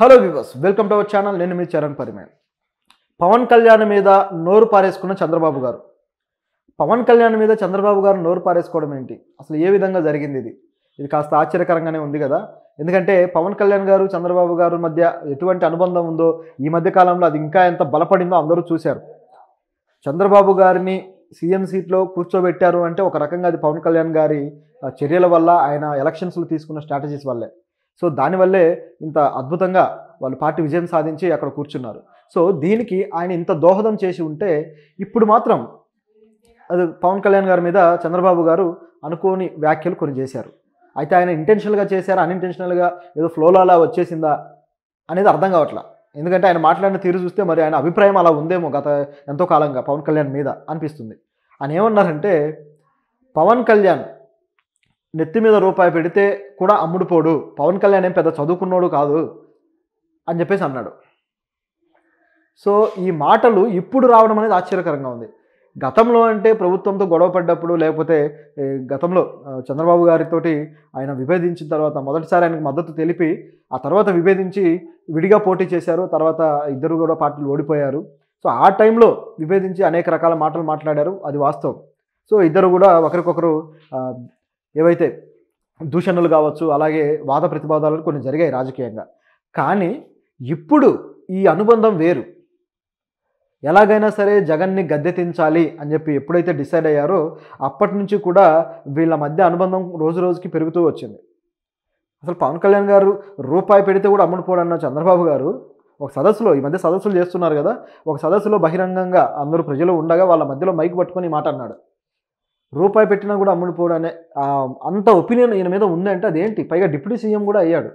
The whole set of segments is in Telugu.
hello viewers welcome to our channel నేను మీ చరణ్ పరిమేన్ పవన్ కళ్యాణ్ మీద నోరు పారేసుకున్న చంద్రబాబు గారు పవన్ కళ్యాణ్ మీద చంద్రబాబు గారు నోరు పారేసుకోవడం ఏంటి అసలు ఏ విధంగా జరిగింది ఇది ఇది కాస్త ఆశ్చర్యకరంగానే ఉంది కదా ఎందుకంటే పవన్ కళ్యాణ్ గారు చంద్రబాబు గారు మధ్య ఎటువంటి అనుబంధం ఉందో ఈ మధ్య కాలంలో అది ఇంకా ఎంత బలపడిందో అందరూ చూశారు చంద్రబాబు గారిని సీఎం సీట్లో కూర్చోబెట్టారు అంటే ఒక రకంగా అది పవన్ కళ్యాణ్ గారి చర్యల వల్ల ఆయన ఎలక్షన్స్లో తీసుకున్న స్ట్రాటజీస్ వల్లే సో దానివల్లే ఇంత అద్భుతంగా వాళ్ళు పార్టీ విజయం సాధించి అక్కడ కూర్చున్నారు సో దీనికి ఆయన ఇంత దోహదం చేసి ఉంటే ఇప్పుడు మాత్రం అది పవన్ కళ్యాణ్ గారి మీద చంద్రబాబు గారు అనుకోని వ్యాఖ్యలు కొన్ని చేశారు అయితే ఆయన ఇంటెన్షనల్గా చేశారు అన్ఇంటెన్షనల్గా ఏదో ఫ్లోలో అలా వచ్చేసిందా అనేది అర్థం కావట్లా ఎందుకంటే ఆయన మాట్లాడిన తీరు చూస్తే మరి ఆయన అభిప్రాయం అలా ఉందేమో గత ఎంతో కాలంగా పవన్ కళ్యాణ్ మీద అనిపిస్తుంది ఆయన ఏమన్నారంటే పవన్ కళ్యాణ్ నెత్తి మీద రూపాయి పెడితే కూడా అమ్ముడుపోడు పవన్ కళ్యాణ్ ఏం పెద్ద చదువుకున్నోడు కాదు అని చెప్పేసి అన్నాడు సో ఈ మాటలు ఇప్పుడు రావడం అనేది ఆశ్చర్యకరంగా ఉంది గతంలో అంటే ప్రభుత్వంతో గొడవ పడ్డప్పుడు లేకపోతే గతంలో చంద్రబాబు గారితోటి ఆయన విభేదించిన తర్వాత మొదటిసారి ఆయనకు మద్దతు తెలిపి ఆ తర్వాత విభేదించి విడిగా పోటీ చేశారు తర్వాత ఇద్దరు కూడా పార్టీలు ఓడిపోయారు సో ఆ టైంలో విభేదించి అనేక రకాల మాటలు మాట్లాడారు అది వాస్తవం సో ఇద్దరు కూడా ఒకరికొకరు ఏవైతే దూషణలు కావచ్చు అలాగే వాద ప్రతిపాదాలు కొన్ని జరిగాయి రాజకీయంగా కానీ ఇప్పుడు ఈ అనుబంధం వేరు ఎలాగైనా సరే జగన్ని గద్దెతించాలి అని చెప్పి ఎప్పుడైతే డిసైడ్ అయ్యారో అప్పటి నుంచి కూడా వీళ్ళ మధ్య అనుబంధం రోజు రోజుకి పెరుగుతూ వచ్చింది అసలు పవన్ కళ్యాణ్ గారు రూపాయి పెడితే కూడా అమ్ముడుపోడన్న చంద్రబాబు గారు ఒక సదస్సులో ఈ మధ్య సదస్సులు చేస్తున్నారు కదా ఒక సదస్సులో బహిరంగంగా అందరూ ప్రజలు ఉండగా వాళ్ళ మధ్యలో మైక్ పట్టుకొని మాట అన్నాడు రూపాయి పెట్టినా కూడా అమ్ముడుపోడు అనే అంత ఒపీనియన్ ఈయన మీద ఉందంటే అదేంటి పైగా డిప్యూటీ సీఎం కూడా అయ్యాడు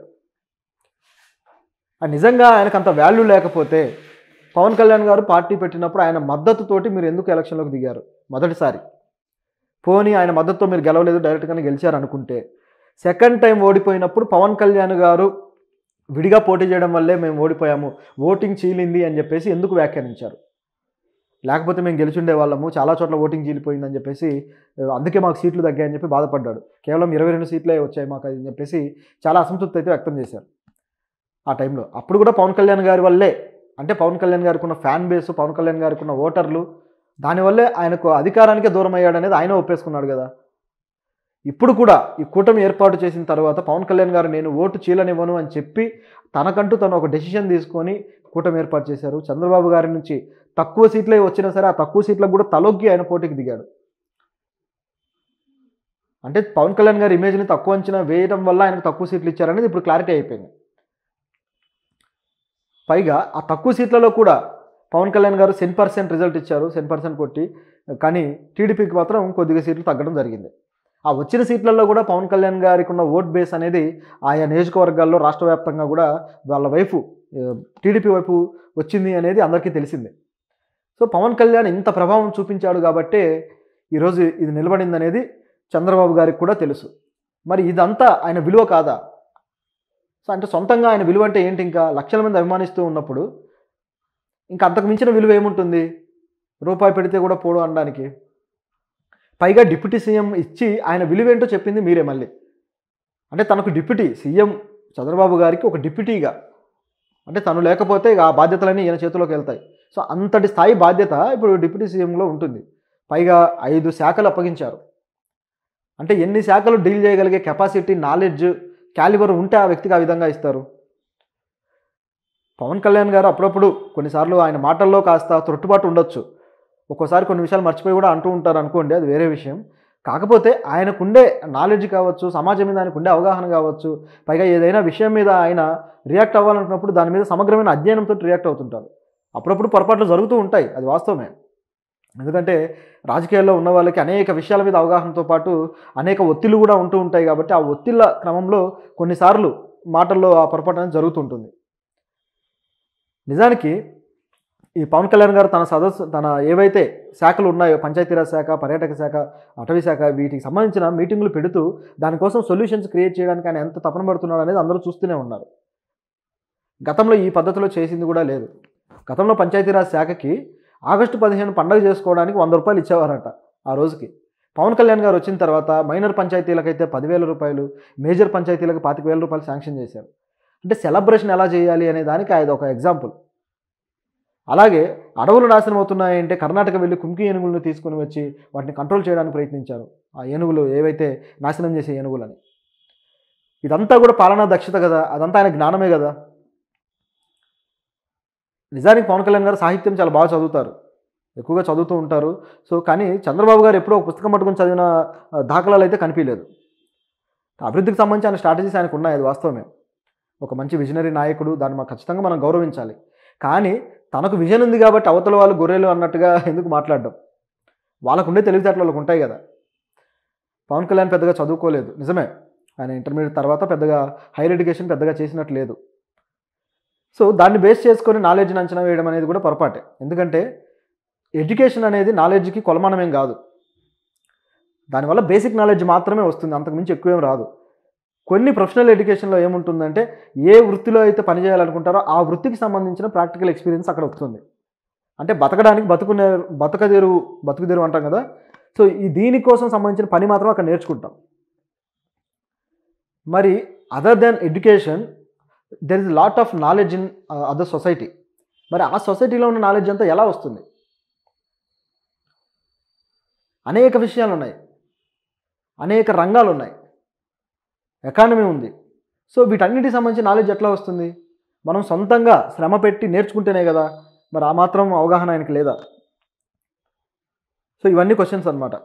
నిజంగా ఆయనకు అంత వాల్యూ లేకపోతే పవన్ కళ్యాణ్ గారు పార్టీ పెట్టినప్పుడు ఆయన మద్దతుతోటి మీరు ఎందుకు ఎలక్షన్లోకి దిగారు మొదటిసారి పోనీ ఆయన మద్దతుతో మీరు గెలవలేదు డైరెక్ట్గానే గెలిచారు అనుకుంటే సెకండ్ టైం ఓడిపోయినప్పుడు పవన్ కళ్యాణ్ గారు విడిగా పోటీ చేయడం వల్లే మేము ఓడిపోయాము ఓటింగ్ చీలింది అని చెప్పేసి ఎందుకు వ్యాఖ్యానించారు లేకపోతే మేము గెలిచిండే వాళ్ళము చాలా చోట్ల ఓటింగ్ చీలిపోయిందని చెప్పేసి అందుకే మాకు సీట్లు తగ్గాయని చెప్పి బాధపడ్డాడు కేవలం ఇరవై రెండు సీట్లే వచ్చాయి మాకు అని చెప్పేసి చాలా అసంతృప్తి అయితే వ్యక్తం చేశారు ఆ టైంలో అప్పుడు కూడా పవన్ కళ్యాణ్ గారి వల్లే అంటే పవన్ కళ్యాణ్ గారికి ఉన్న ఫ్యాన్ బేస్ పవన్ కళ్యాణ్ గారికి ఉన్న ఓటర్లు దానివల్లే ఆయనకు అధికారానికే దూరం అయ్యాడు అనేది ఆయన ఒప్పేసుకున్నాడు కదా ఇప్పుడు కూడా ఈ కూటమి ఏర్పాటు చేసిన తర్వాత పవన్ కళ్యాణ్ గారు నేను ఓటు చీలనివ్వను అని చెప్పి తనకంటూ తను ఒక డెసిషన్ తీసుకొని కూటమి ఏర్పాటు చేశారు చంద్రబాబు గారి నుంచి తక్కువ సీట్లే వచ్చినా సరే ఆ తక్కువ సీట్లకు కూడా తలొగ్గి ఆయన పోటీకి దిగాడు అంటే పవన్ కళ్యాణ్ గారి ఇమేజ్ని తక్కువ అంచనా వేయడం వల్ల ఆయనకు తక్కువ సీట్లు ఇచ్చారనేది ఇప్పుడు క్లారిటీ అయిపోయింది పైగా ఆ తక్కువ సీట్లలో కూడా పవన్ కళ్యాణ్ గారు సెన్ పర్సెంట్ రిజల్ట్ ఇచ్చారు సెన్ పర్సెంట్ కొట్టి కానీ టీడీపీకి మాత్రం కొద్దిగా సీట్లు తగ్గడం జరిగింది ఆ వచ్చిన సీట్లలో కూడా పవన్ కళ్యాణ్ గారికి ఉన్న ఓట్ బేస్ అనేది ఆయా నియోజకవర్గాల్లో రాష్ట్ర వ్యాప్తంగా కూడా వాళ్ళ వైపు టీడీపీ వైపు వచ్చింది అనేది అందరికీ తెలిసిందే సో పవన్ కళ్యాణ్ ఇంత ప్రభావం చూపించాడు కాబట్టే ఈరోజు ఇది నిలబడింది అనేది చంద్రబాబు గారికి కూడా తెలుసు మరి ఇదంతా ఆయన విలువ కాదా సో అంటే సొంతంగా ఆయన విలువ అంటే ఏంటి ఇంకా లక్షల మంది అభిమానిస్తూ ఉన్నప్పుడు ఇంకా అంతకు మించిన విలువ ఏముంటుంది రూపాయి పెడితే కూడా పోడు అనడానికి పైగా డిప్యూటీ సీఎం ఇచ్చి ఆయన విలువేంటో చెప్పింది మీరే మళ్ళీ అంటే తనకు డిప్యూటీ సీఎం చంద్రబాబు గారికి ఒక డిప్యూటీగా అంటే తను లేకపోతే ఆ బాధ్యతలన్నీ ఈయన చేతిలోకి వెళ్తాయి సో అంతటి స్థాయి బాధ్యత ఇప్పుడు డిప్యూటీ సీఎంలో ఉంటుంది పైగా ఐదు శాఖలు అప్పగించారు అంటే ఎన్ని శాఖలు డీల్ చేయగలిగే కెపాసిటీ నాలెడ్జ్ క్యాలిబర్ ఉంటే ఆ వ్యక్తికి ఆ విధంగా ఇస్తారు పవన్ కళ్యాణ్ గారు అప్పుడప్పుడు కొన్నిసార్లు ఆయన మాటల్లో కాస్త తొట్టుబాటు ఉండొచ్చు ఒక్కోసారి కొన్ని విషయాలు మర్చిపోయి కూడా అంటూ ఉంటారు అనుకోండి అది వేరే విషయం కాకపోతే ఆయనకుండే నాలెడ్జ్ కావచ్చు సమాజం మీద ఉండే అవగాహన కావచ్చు పైగా ఏదైనా విషయం మీద ఆయన రియాక్ట్ అవ్వాలనుకున్నప్పుడు దాని మీద సమగ్రమైన అధ్యయనంతో రియాక్ట్ అవుతుంటారు అప్పుడప్పుడు పొరపాట్లు జరుగుతూ ఉంటాయి అది వాస్తవమే ఎందుకంటే రాజకీయాల్లో ఉన్న వాళ్ళకి అనేక విషయాల మీద అవగాహనతో పాటు అనేక ఒత్తిళ్ళు కూడా ఉంటూ ఉంటాయి కాబట్టి ఆ ఒత్తిళ్ళ క్రమంలో కొన్నిసార్లు మాటల్లో ఆ పొరపాటు అనేది జరుగుతుంటుంది నిజానికి ఈ పవన్ కళ్యాణ్ గారు తన సదస్సు తన ఏవైతే శాఖలు ఉన్నాయో పంచాయతీరాజ్ శాఖ పర్యాటక శాఖ అటవీ శాఖ వీటికి సంబంధించిన మీటింగులు పెడుతూ దానికోసం సొల్యూషన్స్ క్రియేట్ చేయడానికి ఆయన ఎంత తపన పడుతున్నాడు అనేది అందరూ చూస్తూనే ఉన్నారు గతంలో ఈ పద్ధతిలో చేసింది కూడా లేదు గతంలో పంచాయతీరాజ్ శాఖకి ఆగస్టు పదిహేను పండగ చేసుకోవడానికి వంద రూపాయలు ఇచ్చేవారట ఆ రోజుకి పవన్ కళ్యాణ్ గారు వచ్చిన తర్వాత మైనర్ పంచాయతీలకైతే పదివేల రూపాయలు మేజర్ పంచాయతీలకు పాతిక వేల రూపాయలు శాంక్షన్ చేశారు అంటే సెలబ్రేషన్ ఎలా చేయాలి అనే దానికి అది ఒక ఎగ్జాంపుల్ అలాగే అడవులు నాశనం అవుతున్నాయంటే కర్ణాటక వెళ్ళి కుంకి ఏనుగులను తీసుకుని వచ్చి వాటిని కంట్రోల్ చేయడానికి ప్రయత్నించారు ఆ ఏనుగులు ఏవైతే నాశనం చేసే ఏనుగులని ఇదంతా కూడా పాలనా దక్షత కదా అదంతా ఆయన జ్ఞానమే కదా నిజానికి పవన్ కళ్యాణ్ గారు సాహిత్యం చాలా బాగా చదువుతారు ఎక్కువగా చదువుతూ ఉంటారు సో కానీ చంద్రబాబు గారు ఎప్పుడో ఒక పుస్తకం పట్టుకుని చదివిన దాఖలాలు అయితే కనిపించలేదు అభివృద్ధికి సంబంధించి ఆయన స్ట్రాటజీస్ ఆయనకు ఉన్నాయి అది వాస్తవమే ఒక మంచి విజనరీ నాయకుడు దాన్ని మాకు ఖచ్చితంగా మనం గౌరవించాలి కానీ తనకు విజన్ ఉంది కాబట్టి అవతల వాళ్ళు గొర్రెలు అన్నట్టుగా ఎందుకు మాట్లాడడం వాళ్ళకుండే తెలివితేటలు వాళ్ళకు ఉంటాయి కదా పవన్ కళ్యాణ్ పెద్దగా చదువుకోలేదు నిజమే ఆయన ఇంటర్మీడియట్ తర్వాత పెద్దగా హైయర్ ఎడ్యుకేషన్ పెద్దగా చేసినట్టు లేదు సో దాన్ని బేస్ చేసుకొని నాలెడ్జ్ని అంచనా వేయడం అనేది కూడా పొరపాటే ఎందుకంటే ఎడ్యుకేషన్ అనేది నాలెడ్జ్కి కొలమానమేం కాదు దానివల్ల బేసిక్ నాలెడ్జ్ మాత్రమే వస్తుంది అంతకుమించి ఎక్కువేం రాదు కొన్ని ప్రొఫెషనల్ ఎడ్యుకేషన్లో ఏముంటుందంటే ఏ వృత్తిలో అయితే పనిచేయాలనుకుంటారో ఆ వృత్తికి సంబంధించిన ప్రాక్టికల్ ఎక్స్పీరియన్స్ అక్కడ వస్తుంది అంటే బతకడానికి బతుకునే బతకదేరు బతుకుదేరు అంటాం కదా సో ఈ దీనికోసం సంబంధించిన పని మాత్రం అక్కడ నేర్చుకుంటాం మరి other than education there is lot of knowledge in other society మరి ఆ సొసైటీలో ఉన్న నాలెడ్జ్ అంతా ఎలా వస్తుంది అనేక విషయాలు ఉన్నాయి అనేక రంగాలు ఉన్నాయి ఎకానమీ ఉంది సో వీటన్నిటికి సంబంధించి నాలెడ్జ్ ఎట్లా వస్తుంది మనం సొంతంగా శ్రమ పెట్టి నేర్చుకుంటేనే కదా మరి ఆ మాత్రం అవగాహన ఆయనకి లేదా సో ఇవన్నీ క్వశ్చన్స్ అనమాట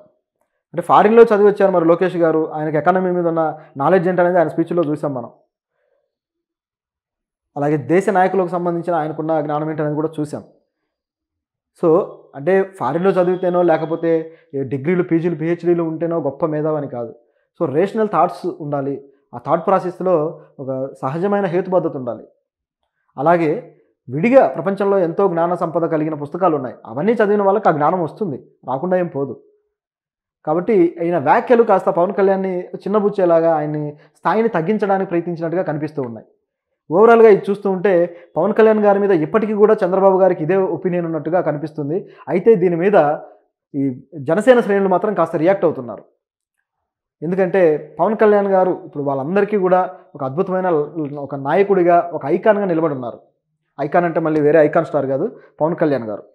అంటే ఫారిన్లో చదివి వచ్చారు మరి లోకేష్ గారు ఆయనకి ఎకానమీ మీద ఉన్న నాలెడ్జ్ ఏంటనేది ఆయన స్పీచ్లో చూసాం మనం అలాగే దేశ నాయకులకు సంబంధించిన ఆయనకున్న జ్ఞానం ఏంటనేది కూడా చూసాం సో అంటే ఫారిన్లో చదివితేనో లేకపోతే డిగ్రీలు పీజీలు పిహెచ్డీలు ఉంటేనో గొప్ప మేధావని కాదు సో రేషనల్ థాట్స్ ఉండాలి ఆ థాట్ ప్రాసెస్లో ఒక సహజమైన హేతుబద్ధత ఉండాలి అలాగే విడిగా ప్రపంచంలో ఎంతో జ్ఞాన సంపద కలిగిన పుస్తకాలు ఉన్నాయి అవన్నీ చదివిన వాళ్ళకి ఆ జ్ఞానం వస్తుంది రాకుండా ఏం పోదు కాబట్టి ఆయన వ్యాఖ్యలు కాస్త పవన్ కళ్యాణ్ని చిన్నబుచ్చేలాగా ఆయన్ని స్థాయిని తగ్గించడానికి ప్రయత్నించినట్టుగా కనిపిస్తూ ఉన్నాయి ఓవరాల్గా ఇది చూస్తూ ఉంటే పవన్ కళ్యాణ్ గారి మీద ఇప్పటికీ కూడా చంద్రబాబు గారికి ఇదే ఒపీనియన్ ఉన్నట్టుగా కనిపిస్తుంది అయితే దీని మీద ఈ జనసేన శ్రేణులు మాత్రం కాస్త రియాక్ట్ అవుతున్నారు ఎందుకంటే పవన్ కళ్యాణ్ గారు ఇప్పుడు వాళ్ళందరికీ కూడా ఒక అద్భుతమైన ఒక నాయకుడిగా ఒక ఐకాన్గా నిలబడి ఉన్నారు ఐకాన్ అంటే మళ్ళీ వేరే ఐకాన్ స్టార్ కాదు పవన్ కళ్యాణ్ గారు